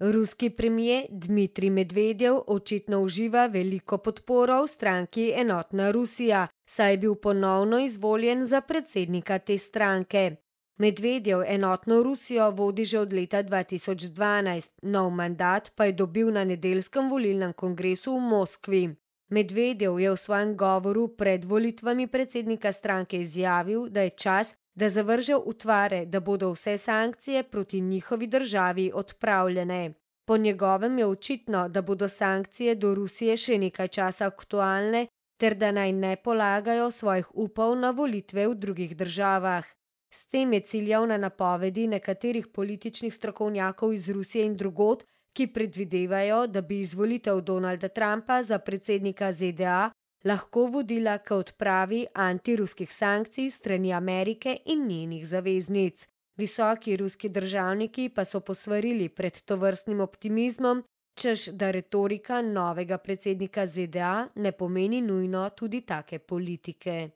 Ruski premijer Dmitrij Medvedev očitno uživa veliko podporo v stranki Enotna Rusija, saj je bil ponovno izvoljen za predsednika te stranke. Medvedev enotno Rusijo vodi že od leta 2012, nov mandat pa je dobil na nedeljskem volilnem kongresu v Moskvi. Medvedev je v svojem govoru pred volitvami predsednika stranke izjavil, da je čas, da zavrže utvare, da bodo vse sankcije proti njihovi državi odpravljene. Po njegovem je očitno, da bodo sankcije do Rusije še nekaj časa aktualne, ter da naj ne polagajo svojih upov na volitve v drugih državah. S tem je ciljal na napovedi nekaterih političnih strokovnjakov iz Rusije in drugot, ki predvidevajo, da bi izvolitev Donalda Trumpa za predsednika ZDA lahko vodila k odpravi antiruskih sankcij strani Amerike in njenih zaveznic. Visoki ruski državniki pa so posvarili pred to vrstnim optimizmom, čež da retorika novega predsednika ZDA ne pomeni nujno tudi take politike.